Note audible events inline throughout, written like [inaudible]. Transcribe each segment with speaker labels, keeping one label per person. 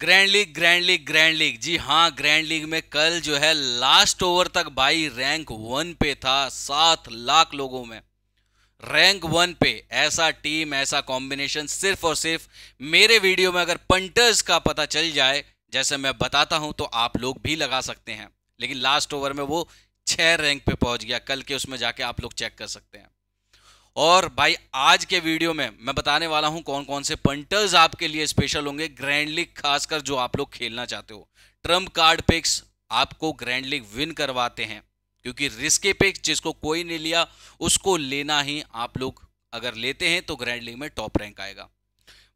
Speaker 1: grand league grand league grand league जी हाँ grand league में कल जो है लास्ट ओवर तक भाई रैंक वन पे था सात लाख लोगों में रैंक वन पे ऐसा टीम ऐसा कॉम्बिनेशन सिर्फ और सिर्फ मेरे वीडियो में अगर पंटर्स का पता चल जाए जैसे मैं बताता हूं तो आप लोग भी लगा सकते हैं लेकिन लास्ट ओवर में वो छह रैंक पे पहुंच गया कल के उसमें जाके आप लोग चेक कर सकते हैं और भाई आज के वीडियो में मैं बताने वाला हूं कौन कौन से पंटर्स आपके लिए स्पेशल होंगे ग्रैंड लीग खासकर जो आप लोग खेलना चाहते हो ट्रम्प कार्ड पिक्स आपको ग्रैंड लीग विन करवाते हैं क्योंकि रिस्के पिक्स जिसको कोई नहीं लिया उसको लेना ही आप लोग अगर लेते हैं तो ग्रैंड लीग में टॉप रैंक आएगा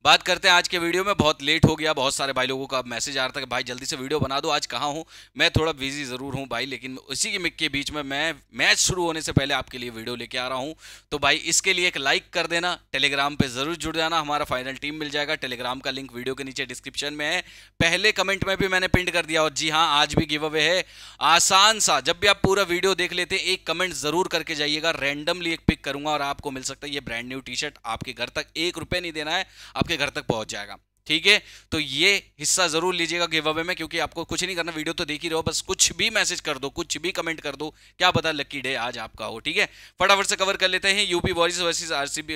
Speaker 1: बात करते हैं आज के वीडियो में बहुत लेट हो गया बहुत सारे भाई लोगों का मैसेज आ रहा था कि भाई जल्दी से वीडियो बना दो आज कहाँ हूँ मैं थोड़ा बिजी ज़रूर हूँ भाई लेकिन उसी के मिक के बीच में मैं मैच शुरू होने से पहले आपके लिए वीडियो लेके आ रहा हूँ तो भाई इसके लिए एक लाइक कर देना टेलीग्राम पर ज़रूर जुड़ जाना हमारा फाइनल टीम मिल जाएगा टेलीग्राम का लिंक वीडियो के नीचे डिस्क्रिप्शन में है पहले कमेंट में भी मैंने पिंट कर दिया और जी हाँ आज भी गिव अवे है आसान सा जब भी आप पूरा वीडियो देख लेते एक कमेंट ज़रूर करके जाइएगा रैंडमली एक पिक करूंगा और आपको मिल सकता है ये ब्रांड न्यू टी शर्ट आपके घर तक एक रुपये नहीं देना है आपके आपके घर तक पहुंच जाएगा ठीक है तो ये हिस्सा जरूर लीजिएगा गिव अवे में क्योंकि आपको कुछ नहीं करना वीडियो तो देख ही रहो बस कुछ भी मैसेज कर दो कुछ भी कमेंट कर दो क्या पता लकी डे आज आपका हो ठीक है फटाफट से कवर कर लेते हैं यूपी वॉरियर्स वर्सेस आरसीबी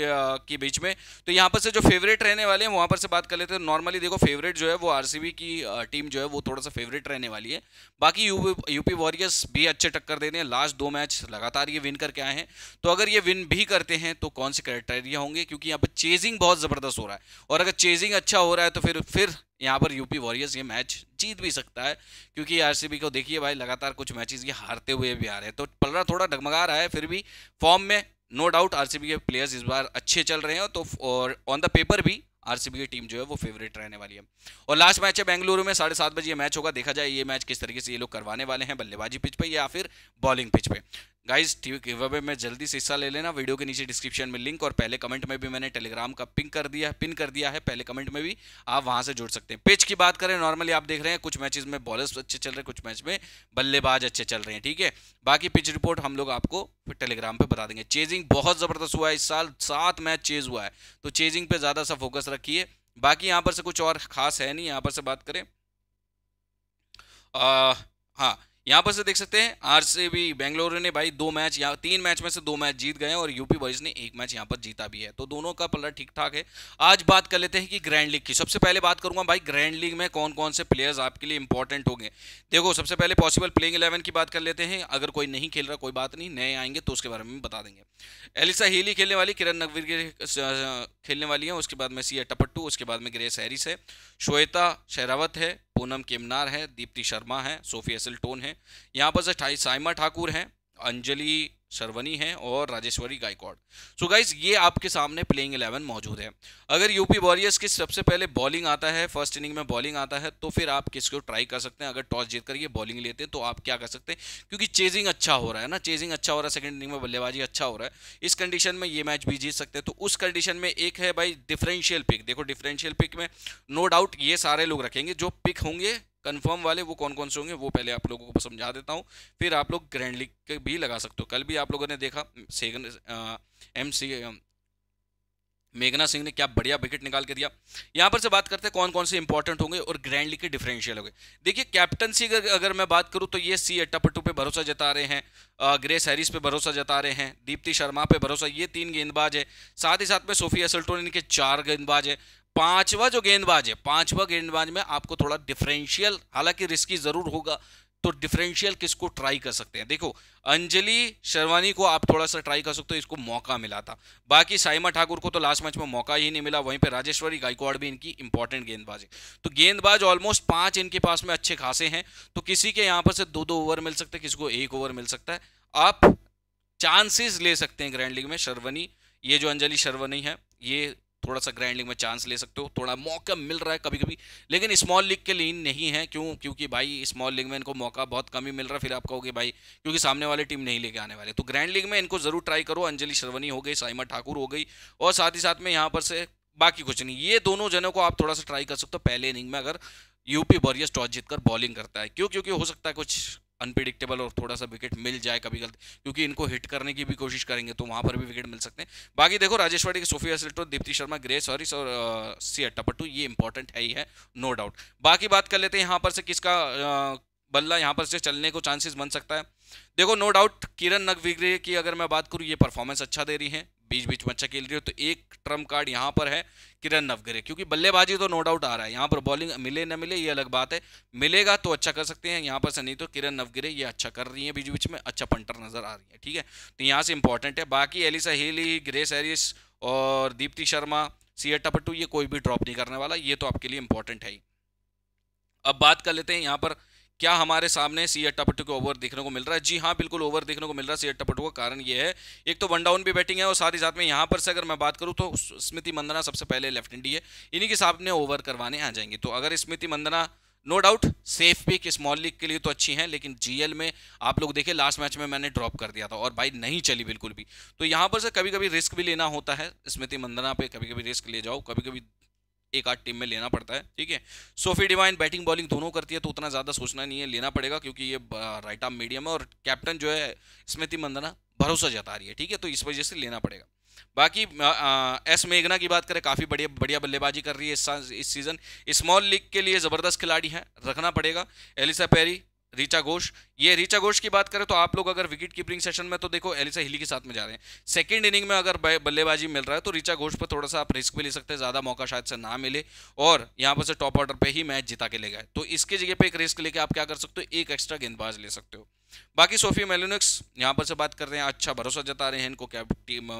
Speaker 1: के बीच में तो यहाँ पर से जो फेवरेट रहने वाले हैं वहाँ पर से बात कर लेते हैं नॉर्मली देखो फेवरेट जो है वो आर की टीम जो है वो थोड़ा सा फेवरेट रहने वाली है बाकी यूपी वॉरियर्स भी अच्छे टक्कर दे रहे हैं लास्ट दो मैच लगातार ये विन करके आए हैं तो अगर ये विन भी करते हैं तो कौन से क्राइटेरिया होंगे क्योंकि यहाँ पर चेजिंग बहुत ज़बरदस्त हो रहा है और अगर चेजिंग अच्छा हो रहा है तो फिर फिर यहाँ पर यूपी वॉरियर्स ये मैच जीत भी सकता है क्योंकि आरसीबी को देखिए भाई लगातार कुछ मैचेस ये हारते हुए भी आ रहे हैं तो पलरा थोड़ा डगमगा रहा है फिर भी फॉर्म में नो डाउट आरसीबी के प्लेयर्स इस बार अच्छे चल रहे हैं तो और ऑन द पेपर भी आरसीबी की टीम जो है वो फेवरेट रहने वाली है और लास्ट मैच है बेंगलुरु में साढ़े सात बजे ये मैच होगा देखा जाए ये मैच किस तरीके से ये लोग करवाने वाले हैं बल्लेबाजी पिच पे या फिर बॉलिंग पिच पे गाइज गिव अवे में जल्दी से हिस्सा ले लेना वीडियो के नीचे डिस्क्रिप्शन में लिंक और पहले कमेंट में भी मैंने टेलीग्राम का पिंक कर दिया है पिन कर दिया है पहले कमेंट में भी आप वहां से जुड़ सकते हैं पिच की बात करें नॉर्मली आप देख रहे हैं कुछ मैचेस में बॉलर्स अच्छे चल रहे हैं कुछ मैच में बल्लेबाज अच्छे चल रहे हैं ठीक है बाकी पिच रिपोर्ट हम लोग आपको टेलीग्राम पर बता देंगे चेजिंग बहुत ज़बरदस्त हुआ है इस साल सात मैच चेज हुआ है तो चेजिंग पर ज़्यादा सा फोकस रखिए बाकी यहाँ पर से कुछ और खास है नहीं यहाँ पर से बात करें हाँ यहाँ पर से देख सकते हैं आज से भी बेंगलुरु ने भाई दो मैच या तीन मैच में से दो मैच जीत गए और यूपी बॉयज ने एक मैच यहाँ पर जीता भी है तो दोनों का पलट ठीक ठाक है आज बात कर लेते हैं कि ग्रैंड लीग की सबसे पहले बात करूंगा भाई ग्रैंड लीग में कौन कौन से प्लेयर्स आपके लिए इंपॉर्टेंट होंगे देखो सबसे पहले पॉसिबल प्लेइंग इलेवन की बात कर लेते हैं अगर कोई नहीं खेल रहा कोई बात नहीं नए आएंगे तो उसके बारे में बता देंगे एलिसा हीली खेलने वाली किरण नकवीर खेलने वाली है उसके बाद में सी टपट्टू उसके बाद में ग्रेस हैरिस है श्वेता शेरावत है पूनम केमनार है दीप्ति शर्मा है सोफी असल टोन है यहाँ पर से साइमा ठाकुर हैं अंजलि सरवनी है और राजेश्वरी गायकॉड सो गाइज ये आपके सामने प्लेइंग इलेवन मौजूद है अगर यूपी वॉरियर्स की सबसे पहले बॉलिंग आता है फर्स्ट इनिंग में बॉलिंग आता है तो फिर आप किसको ट्राई कर सकते हैं अगर टॉस जीत कर ये बॉलिंग लेते हैं तो आप क्या कर सकते हैं क्योंकि चेजिंग अच्छा हो रहा है ना चेजिंग अच्छा हो रहा है सेकेंड इनिंग में बल्लेबाजी अच्छा हो रहा है इस कंडीशन में ये मैच भी जीत सकते हैं तो उस कंडीशन में एक है भाई डिफरेंशियल पिक देखो डिफरेंशियल पिक में नो डाउट ये सारे लोग रखेंगे जो पिक होंगे कंफर्म वाले वो कौन कौन से होंगे वो पहले आप लोगों को समझा देता हूँ फिर आप लोग ग्रैंड लीग भी लगा सकते हो कल भी आप लोगों ने देखा सेगन एम सी मेघना सिंह ने क्या बढ़िया विकेट निकाल के दिया यहाँ पर से बात करते हैं कौन कौन से इंपॉर्टेंट होंगे और ग्रैंड लीग के डिफरेंशियल होंगे देखिए कैप्टनसी अगर अगर मैं बात करूँ तो ये सी अट्टापट्टू पे भरोसा जता रहे हैं ग्रेस हैरिस पे भरोसा जता रहे हैं दीप्ति शर्मा पे भरोसा ये तीन गेंदबाज है साथ ही साथ में सोफी असल्टोन इनके चार गेंदबाज है पांचवा जो गेंदबाज है पांचवा गेंदबाज में आपको थोड़ा डिफरेंशियल हालांकि रिस्की जरूर होगा तो डिफरेंशियल किसको ट्राई कर सकते हैं देखो अंजलि शर्वानी को आप थोड़ा सा ट्राई कर सकते हो इसको मौका मिला था बाकी साइमा ठाकुर को तो लास्ट मैच में मौका ही नहीं मिला वहीं पे राजेश्वरी गायकवाड़ भी इनकी इंपॉर्टेंट गेंदबाज है तो गेंदबाज ऑलमोस्ट पांच इनके पास में अच्छे खासे हैं तो किसी के यहाँ पर से दो दो ओवर मिल सकते हैं किसी को एक ओवर मिल सकता है आप चांसेस ले सकते हैं ग्रैंड लीग में शर्वनी ये जो अंजलि शर्वनी है ये थोड़ा सा ग्रैंड लीग में चांस ले सकते हो थोड़ा मौका मिल रहा है कभी कभी लेकिन स्मॉल लीग के लिए नहीं है क्यों क्योंकि भाई स्मॉल लीग में इनको मौका बहुत कम ही मिल रहा है फिर आप कहोगे भाई क्योंकि सामने वाली टीम नहीं लेके आने वाले तो ग्रैंड लीग में इनको जरूर ट्राई करो अंजलि शर्वनी हो गई साइमा ठाकुर हो गई और साथ ही साथ में यहाँ पर से बाकी कुछ नहीं ये दोनों जनों को आप थोड़ा सा ट्राई कर सकते हो पहले इनिंग में अगर यूपी वॉरियर्स टॉस जीतकर बॉलिंग करता है क्यों क्योंकि हो सकता है कुछ अनप्रिडिक्टेबल और थोड़ा सा विकेट मिल जाए कभी गलत क्योंकि इनको हिट करने की भी कोशिश करेंगे तो वहां पर भी विकेट मिल सकते हैं बाकी देखो राजेश के सोफिया सिल्टो दीप्ति शर्मा ग्रेस हॉरिस और सी अट्टापट्टू ये इंपॉर्टेंट है ही है नो डाउट बाकी बात कर लेते हैं यहाँ पर से किसका बल्ला यहाँ पर से चलने को चांसेस बन सकता है देखो नो डाउट किरण नगविग्रे की अगर मैं बात करूँ ये परफॉर्मेंस अच्छा दे रही है बीच बीच में अच्छा खेल रही हो तो एक ट्रम्प कार्ड यहाँ पर है किरण नवगरे क्योंकि बल्लेबाजी तो नो डाउट आ रहा है यहाँ पर बॉलिंग मिले ना मिले ये अलग बात है मिलेगा तो अच्छा कर सकते हैं यहाँ पर से नहीं तो किरण नवगरे ये अच्छा कर रही है बीच बीच में अच्छा पंटर नजर आ रही है ठीक है तो यहाँ से इंपॉर्टेंट है बाकी एलिसा हेली ग्रेस एरिस और दीप्ति शर्मा सी टपटू ये कोई भी ड्रॉप नहीं करने वाला ये तो आपके लिए इंपॉर्टेंट है ही अब बात कर लेते हैं यहाँ पर क्या हमारे सामने सी अट्टा पट्टू के ओवर देखने को मिल रहा है जी हाँ बिल्कुल ओवर देखने को मिल रहा है सी अट्टा पट्टू का कारण ये है एक तो वन डाउन भी बैटिंग है और साथ ही साथ में यहाँ पर से अगर मैं बात करूँ तो स्मृति मंदना सबसे पहले लेफ्ट इंडी है इन्हीं के सामने ओवर करवाने आ जाएंगे तो अगर Smriti Mandhana no doubt safe pick small league के लिए तो अच्छी हैं लेकिन जी में आप लोग देखें लास्ट मैच में मैंने ड्रॉप कर दिया था और भाई नहीं चली बिल्कुल भी तो यहाँ पर से कभी कभी रिस्क भी लेना होता है स्मृति मंदना पे कभी कभी रिस्क ले जाओ कभी कभी एक आठ टीम में लेना पड़ता है ठीक है सोफी डिवाइन बैटिंग बॉलिंग दोनों करती है तो उतना ज़्यादा सोचना नहीं है लेना पड़ेगा क्योंकि ये राइट आर्म मीडियम है और कैप्टन जो है स्मृति मंदना भरोसा जता रही है ठीक है तो इस वजह से लेना पड़ेगा बाकी एस मेघना की बात करें काफ़ी बढ़िया बढ़िया बल्लेबाजी कर रही है इस, इस सीज़न स्मॉल लीग के लिए ज़बरदस्त खिलाड़ी हैं रखना पड़ेगा एलिसा पेरी रीचा घोष ये रीचा घोष की बात करें तो आप लोग अगर विकेट कीपिंग सेशन में तो देखो एलिसा हिली के साथ में जा रहे हैं सेकंड इनिंग में अगर बल्लेबाजी मिल रहा है तो रीचा घोष पर थोड़ा सा आप रिस्क भी ले सकते हैं ज़्यादा मौका शायद से ना मिले और यहाँ पर से टॉप ऑर्डर पर ही मैच जिता के ले गए तो इसके जगह पर एक रिस्क लेके आप क्या कर सकते हो एक एक्स्ट्रा गेंदबाज ले सकते हो बाकी सोफिया मेलोनिक्स यहाँ पर से बात कर रहे हैं अच्छा भरोसा जता रहे हैं इनको क्या टीम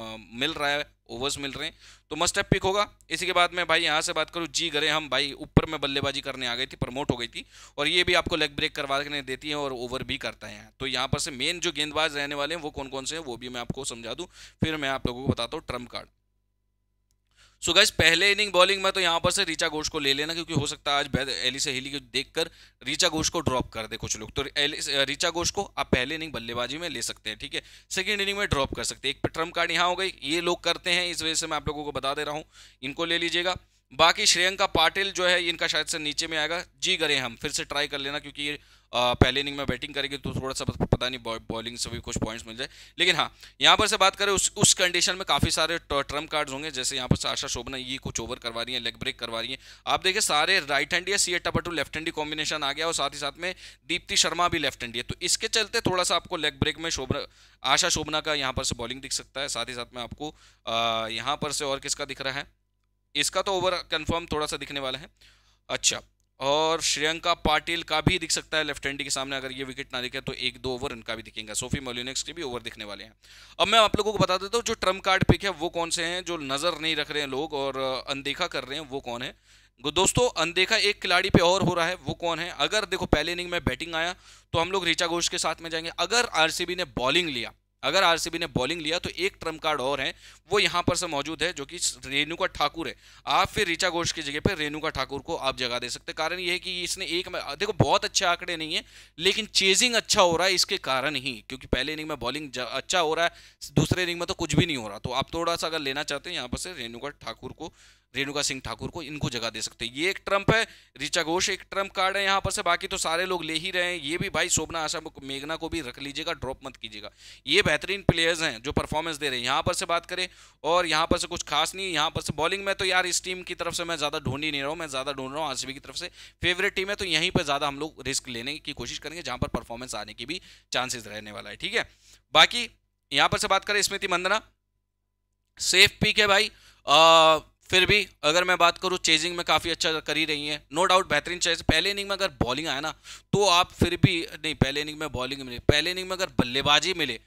Speaker 1: मिल रहा है ओवर्स मिल रहे हैं तो मस्ट पिक होगा इसी के बाद मैं भाई यहाँ से बात करूँ जी गरे हम भाई ऊपर में बल्लेबाजी करने आ गई थी प्रमोट हो गई थी और ये भी आपको लेग ब्रेक करवा करने देती है और ओवर भी करता है तो यहाँ पर से मेन जो गेंदबाज रहने वाले हैं वो कौन कौन से हैं वो भी मैं आपको समझा दूँ फिर मैं आप लोगों को बताता हूँ ट्रम्प कार्ड सो गैस पहले इनिंग बॉलिंग में तो यहाँ पर से रीचा घोष को ले लेना क्योंकि हो सकता है आज एली से हिली को देखकर रीचा घोष को ड्रॉप कर दे कुछ लोग तो रीचा घोष को आप पहले इनिंग बल्लेबाजी में ले सकते हैं ठीक है सेकेंड इनिंग में ड्रॉप कर सकते हैं एक ट्रम्प कार्ड यहाँ हो गई ये लोग करते हैं इस वजह से मैं आप लोगों को बता दे रहा हूँ इनको ले लीजिएगा बाकी श्रेयंका पाटिल जो है इनका शायद से नीचे में आएगा जी गरे हम फिर से ट्राई कर लेना क्योंकि ये पहले इनिंग में बैटिंग करेगी तो थोड़ा सा पता नहीं बॉलिंग से भी कुछ पॉइंट्स मिल जाए लेकिन हाँ यहाँ पर से बात करें उस उस कंडीशन में काफ़ी सारे ट्रम्प कार्ड्स होंगे जैसे यहाँ पर आशा शोभना ये कुछ ओवर करवा रही है लेग ब्रेक करवा रही है आप देखिए सारे राइट हैंड या सी एट्टा पटू लेफ्ट हैंडी कॉम्बिनेशन आ गया और साथ ही साथ में दीप्ति शर्मा भी लेफ्ट हैंडी है तो इसके चलते थोड़ा सा आपको लेग ब्रेक में शोभना आशा शोभना का यहाँ पर से बॉलिंग दिख सकता है साथ ही साथ में आपको यहाँ पर से और किसका दिख रहा है इसका तो ओवर कन्फर्म थोड़ा सा दिखने वाला है अच्छा और श्रियंका पाटिल का भी दिख सकता है लेफ्ट हैंडी के सामने अगर ये विकेट ना दिखे तो एक दो ओवर इनका भी दिखेंगे सोफी मोलिनेक्स के भी ओवर दिखने वाले हैं अब मैं आप लोगों को बता देता हूँ जो ट्रम्प कार्ड पिक है वो कौन से हैं जो नज़र नहीं रख रहे हैं लोग और अनदेखा कर रहे हैं वो कौन है दोस्तों अनदेखा एक खिलाड़ी पे और हो रहा है वो कौन है अगर देखो पहले इनिंग में बैटिंग आया तो हम लोग ऋचा घोष के साथ में जाएंगे अगर आरसीबी ने बॉलिंग लिया अगर आरसीबी ने बॉलिंग लिया तो एक ट्रम्प कार्ड और है वो यहाँ पर से मौजूद है जो कि रेणुका ठाकुर है आप फिर ऋचा घोष की जगह पर रेणुका ठाकुर को आप जगह दे सकते कारण ये है कि इसने एक में देखो बहुत अच्छे आंकड़े नहीं है लेकिन चेजिंग अच्छा हो रहा है इसके कारण ही क्योंकि पहले इनिंग में बॉलिंग अच्छा हो रहा है दूसरे इनिंग में तो कुछ भी नहीं हो रहा तो आप थोड़ा सा अगर लेना चाहते हैं यहाँ पर से रेणुका ठाकुर को रेणुका सिंह ठाकुर को इनको जगह दे सकते हैं ये एक ट्रंप है ऋचा घोष एक ट्रंप कार्ड है यहाँ पर से बाकी तो सारे लोग ले ही रहे हैं ये भी भाई शोभना आशा मेघना को भी रख लीजिएगा ड्रॉप मत कीजिएगा ये बेहतरीन प्लेयर्स हैं जो परफॉर्मेंस दे रहे हैं यहाँ पर से बात करें और यहाँ पर से कुछ खास नहीं यहाँ पर से बॉलिंग में तो यार इस टीम की तरफ से मैं ज़्यादा ढूंढ ही नहीं रहा हूँ मैं ज़्यादा ढूंढ रहा हूँ आरसीबी की तरफ से फेवरेट टीम है तो यहीं पर ज़्यादा हम लोग रिस्क लेने की कोशिश करेंगे जहाँ पर परफॉर्मेंस आने की भी चांसेस रहने वाला है ठीक है बाकी यहाँ पर से बात करें स्मृति मंदना सेफ पिक है भाई फिर भी अगर मैं बात करूँ चेजिंग में काफ़ी अच्छा कर ही रही है नो डाउट बेहतरीन चेज पहले इनिंग में अगर बॉलिंग आए ना तो आप फिर भी नहीं पहले इनिंग में बॉलिंग मिले पहले इनिंग में अगर बल्लेबाजी मिले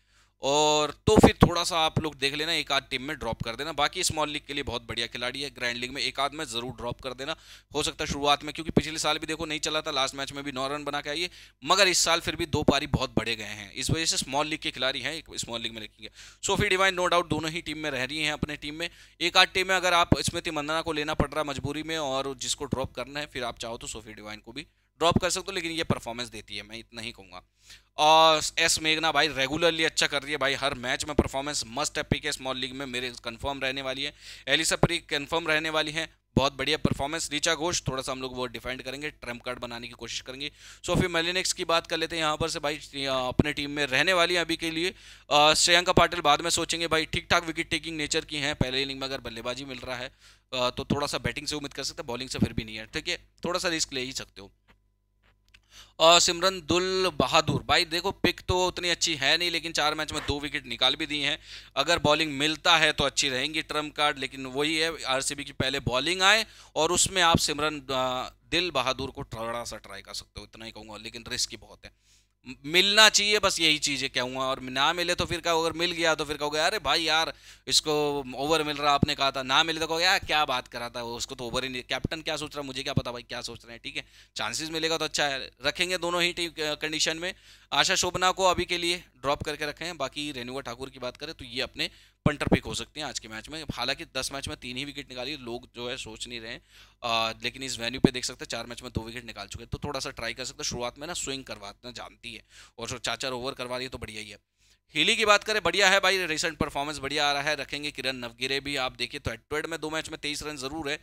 Speaker 1: और तो फिर थोड़ा सा आप लोग देख लेना एक आध टीम में ड्रॉप कर देना बाकी स्मॉल लीग के लिए बहुत बढ़िया खिलाड़ी है ग्रैंड लीग में एक आध में ज़रूर ड्रॉप कर देना हो सकता है शुरुआत में क्योंकि पिछले साल भी देखो नहीं चला था लास्ट मैच में भी नौ रन बना के आइए मगर इस साल फिर भी दो पारी बहुत बढ़े गए हैं इस वजह से स्मॉल लीग के खिलाड़ी हैं स्मॉल लीग में रखेंगे सोफी डिवाइन नो डाउट दोनों ही टीम में रह रही हैं अपने टीम में एक आध टीम में अगर आप स्मृति मंदना को लेना पड़ रहा मजबूरी में और जिसको ड्रॉप करना है फिर आप चाहो तो सोफी डिवाइन को भी ड्रॉप कर सकते हो लेकिन ये परफॉर्मेंस देती है मैं इतना ही कहूँगा और एस मेघना भाई रेगुलरली अच्छा कर रही है भाई हर मैच में परफॉर्मेंस मस्ट है पी के स्मॉल लीग में मेरे कन्फर्म रहने वाली है एलिसा प्री कन्फर्म रहने वाली है बहुत बढ़िया परफॉर्मेंस रीचा घोष थोड़ा सा हम लोग वो डिफेंड करेंगे ट्रम्प कार्ड बनाने की कोशिश करेंगे सोफी मेलिनिक्स की बात कर लेते हैं यहाँ पर से भाई अपने टीम में रहने वाली है अभी के लिए श्रेयंका पाटिल बाद में सोचेंगे भाई ठीक ठाक विकेट टेकिंग नेचर की हैं पहले इनिंग में अगर बल्लेबाजी मिल रहा है तो थोड़ा सा बैटिंग से उम्मीद कर सकते हैं बॉलिंग से फिर भी नहीं है ठीक है थोड़ा सा रिस्क ले ही सकते हो सिमरन दुल बहादुर भाई देखो पिक तो उतनी अच्छी है नहीं लेकिन चार मैच में दो विकेट निकाल भी दी हैं अगर बॉलिंग मिलता है तो अच्छी रहेंगी ट्रम्प कार्ड लेकिन वही है आरसीबी की पहले बॉलिंग आए और उसमें आप सिमरन दिल बहादुर को थोड़ा सा ट्राई कर सकते हो इतना ही कहूँगा लेकिन रिस्क ही बहुत है मिलना चाहिए बस यही चीज़ें कहूँगा और ना मिले तो फिर कहोगे अगर मिल गया तो फिर कहोगे अरे भाई यार इसको ओवर मिल रहा आपने कहा था ना मिले तो कहोगे यार क्या बात करा था उसको तो ओवर ही नहीं कैप्टन क्या सोच रहा मुझे क्या पता भाई क्या सोच रहे हैं ठीक है चांसेस मिलेगा तो अच्छा है रखेंगे दोनों ही टीम कंडीशन में आशा शोभना को अभी के लिए ड्रॉप करके रखे हैं बाकी रेणुका ठाकुर की बात करें तो ये अपने पंटर पिक हो सकते हैं आज के मैच में हालांकि दस मैच में तीन ही विकेट निकाली लोग जो है सोच नहीं रहे आ, लेकिन इस वेन्यू पे देख सकते हैं चार मैच में दो विकेट निकाल चुके हैं तो थोड़ा सा ट्राई कर सकते हैं शुरुआत में ना स्विंग करवाना जानती है और चार चार ओवर करवा रही है तो बढ़िया ही है हिली की बात करें बढ़िया है भाई रिसेंट परफॉर्मेंस बढ़िया आ रहा है रखेंगे किरण नवगिरे भी आप देखिए तो एड टू एड में दो मैच में तेईस रन जरूर है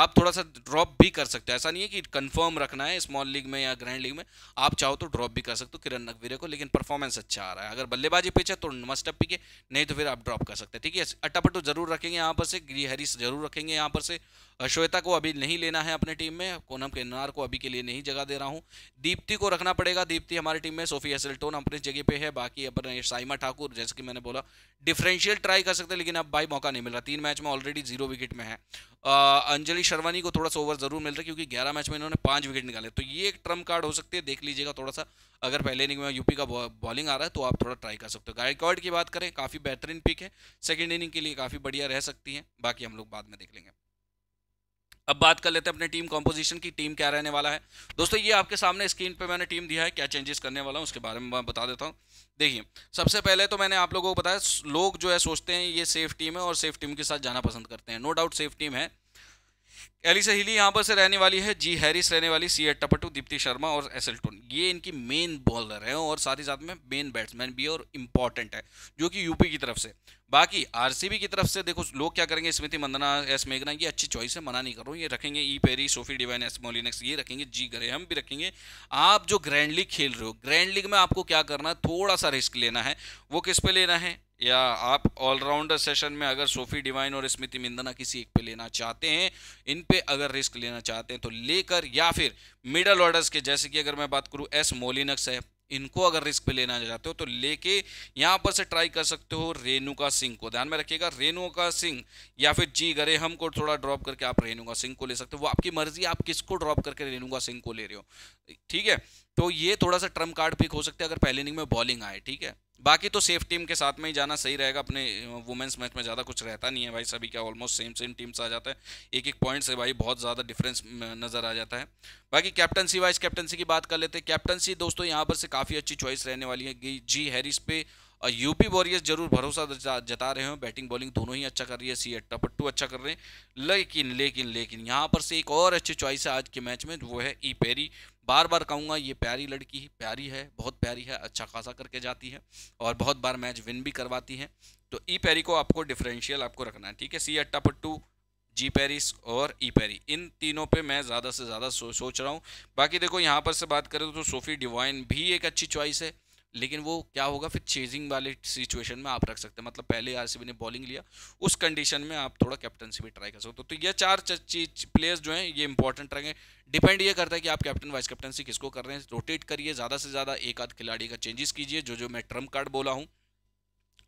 Speaker 1: आप थोड़ा सा ड्रॉप भी कर सकते हो ऐसा नहीं है कि कंफर्म रखना है स्मॉल लीग में या ग्रैंड लीग में आप चाहो तो ड्रॉप भी कर सकते हो किरण नकवीरे को लेकिन परफॉर्मेंस अच्छा आ रहा है अगर बल्लेबाजी पिच तो है तो मस्ट अप पिके नहीं तो फिर आप ड्रॉप कर सकते हैं ठीक है अट्टापट्टू जरूर रखेंगे यहाँ पर से गिरी हरीश जरूर रखेंगे यहाँ पर से अश्वेता को अभी नहीं लेना है अपने टीम में कोनम केनार को अभी के लिए नहीं जगह दे रहा हूँ दीप्ति को रखना पड़ेगा दीप्ति हमारी टीम में सोफी एसल्टोन अपनी जगह पे है बाकी अपने साइमा ठाकुर जैसे कि मैंने बोला डिफरेंशियल ट्राई कर सकते हैं लेकिन अब भाई मौका नहीं मिल रहा तीन मैच में ऑलरेडी जीरो विकेट में है अंजलि मनीष शर्वानी को थोड़ा सा ओवर जरूर मिल रहा है क्योंकि ग्यारह मैच में इन्होंने पांच विकेट निकाले तो ये एक ट्रम कार्ड हो सकती है देख लीजिएगा थोड़ा सा अगर पहले इनिंग में यूपी का बॉलिंग आ रहा है तो आप थोड़ा ट्राई कर सकते हो गायकॉड की बात करें काफ़ी बेहतरीन पिक है सेकेंड इनिंग के लिए काफ़ी बढ़िया रह सकती है बाकी हम लोग बाद में देख लेंगे अब बात कर लेते हैं अपने टीम कॉम्पोजिशन की टीम क्या रहने वाला है दोस्तों ये आपके सामने स्क्रीन पे मैंने टीम दिया है क्या चेंजेस करने वाला हूँ उसके बारे में मैं बता देता हूँ देखिए सबसे पहले तो मैंने आप लोगों को बताया लोग जो है सोचते हैं ये सेफ टीम है और सेफ टीम के साथ जाना पसंद करते हैं नो डाउट सेफ टीम है एलिसा हिली यहाँ पर से रहने वाली है जी हैरिस रहने वाली सी एट्टपटू दीप्ति शर्मा और एस एसलटून ये इनकी मेन बॉलर है और साथ ही साथ में मेन बैट्समैन भी और इम्पॉर्टेंट है जो कि यूपी की तरफ से बाकी आरसीबी की तरफ से देखो लोग क्या करेंगे स्मृति मंदना एस मेघना ये अच्छी चॉइस है मना नहीं कर रहा हूँ ये रखेंगे E Perry Sophie Devine S Molineux ये रखेंगे जी गरे हम भी रखेंगे आप जो ग्रैंड लीग खेल रहे हो ग्रैंड लीग में आपको क्या करना है थोड़ा सा रिस्क लेना है वो किस पे लेना है या आप ऑलराउंडर सेशन में अगर सोफी डिवाइन और स्मृति मिंदना किसी एक पे लेना चाहते हैं इन पे अगर रिस्क लेना चाहते हैं तो लेकर या फिर मिडल ऑर्डर्स के जैसे कि अगर मैं बात करूं एस मोलिनक्स है इनको अगर रिस्क पे लेना चाहते हो तो लेके यहाँ पर से ट्राई कर सकते हो रेणुका सिंह को ध्यान में रखिएगा रेणुका सिंह या फिर जी गरे हम को थोड़ा ड्रॉप करके आप रेणुका सिंह को ले सकते हो वो आपकी मर्जी आप किसको ड्रॉप करके रेणुका सिंह को ले रहे हो ठीक है तो ये थोड़ा सा ट्रम्प कार्ड पिक हो सकता है अगर पहले इनिंग में बॉलिंग आए ठीक है बाकी तो सेफ टीम के साथ में ही जाना सही रहेगा अपने वुमेंस मैच में ज़्यादा कुछ रहता नहीं है भाई सभी क्या ऑलमोस्ट सेम सेम टीम्स आ जाता है एक एक पॉइंट से भाई बहुत ज़्यादा डिफरेंस नज़र आ जाता है बाकी कैप्टनसी वाइज कैप्टनसी की बात कर लेते हैं कैप्टनसी दोस्तों यहाँ पर से काफ़ी अच्छी चॉइस रहने वाली है जी हैरिस पे और यूपी वॉरियर्स जरूर भरोसा जता रहे हो बैटिंग बॉलिंग दोनों ही अच्छा कर रही है सी अट्टा पट्टू अच्छा कर रहे हैं लेकिन लेकिन लेकिन यहाँ पर से एक और अच्छी चॉइस है आज के मैच में वो है ई पेरी बार बार कहूँगा ये प्यारी लड़की ही प्यारी है बहुत प्यारी है अच्छा खासा करके जाती है और बहुत बार मैच विन भी करवाती है तो ई पैरी को आपको डिफरेंशियल आपको रखना है ठीक है सी अट्टा पट्टू जी पेरिस और ई पेरी इन तीनों पे मैं ज़्यादा से ज़्यादा सो, सोच रहा हूँ बाकी देखो यहाँ पर से बात करें तो सोफ़ी डिवाइन भी एक अच्छी चॉइस है लेकिन वो क्या होगा फिर चेजिंग वाले सिचुएशन में आप रख सकते हैं मतलब पहले आर ने बॉलिंग लिया उस कंडीशन में आप थोड़ा कैप्टनसी भी ट्राई कर सकते हो तो, तो ये चार चीज प्लेयर्स जो हैं ये इंपॉर्टेंट रहेंगे डिपेंड ये करता है कि आप कैप्टन वाइस कैप्टनसी किसको कर रहे हैं रोटेट करिए ज़्यादा से ज़्यादा एक आध खिलाड़ी का चेंजेस कीजिए जो जो मैं ट्रम्प कार्ड बोला हूँ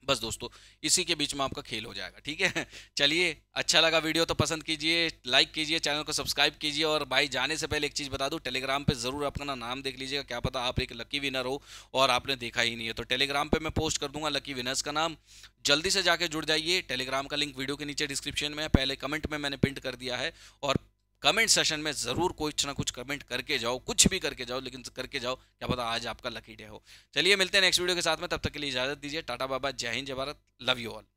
Speaker 1: बस दोस्तों इसी के बीच में आपका खेल हो जाएगा ठीक है [laughs] चलिए अच्छा लगा वीडियो तो पसंद कीजिए लाइक कीजिए चैनल को सब्सक्राइब कीजिए और भाई जाने से पहले एक चीज़ बता दूँ टेलीग्राम पे ज़रूर अपना ना नाम देख लीजिएगा क्या पता आप एक लकी विनर हो और आपने देखा ही नहीं है तो टेलीग्राम पर मैं पोस्ट कर दूंगा लकी विनर्स का नाम जल्दी से जाके जुड़ जाइए टेलीग्राम का लिंक वीडियो के नीचे डिस्क्रिप्शन में पहले कमेंट में मैंने प्रिंट कर दिया है और कमेंट सेशन में ज़रूर कुछ ना कुछ कमेंट करके जाओ कुछ भी करके जाओ लेकिन करके जाओ क्या पता आज आपका लकी डे हो चलिए मिलते हैं नेक्स्ट वीडियो के साथ में तब तक के लिए इजाज़त दीजिए टाटा बाबा जय हिंद जय भारत लव यू ऑल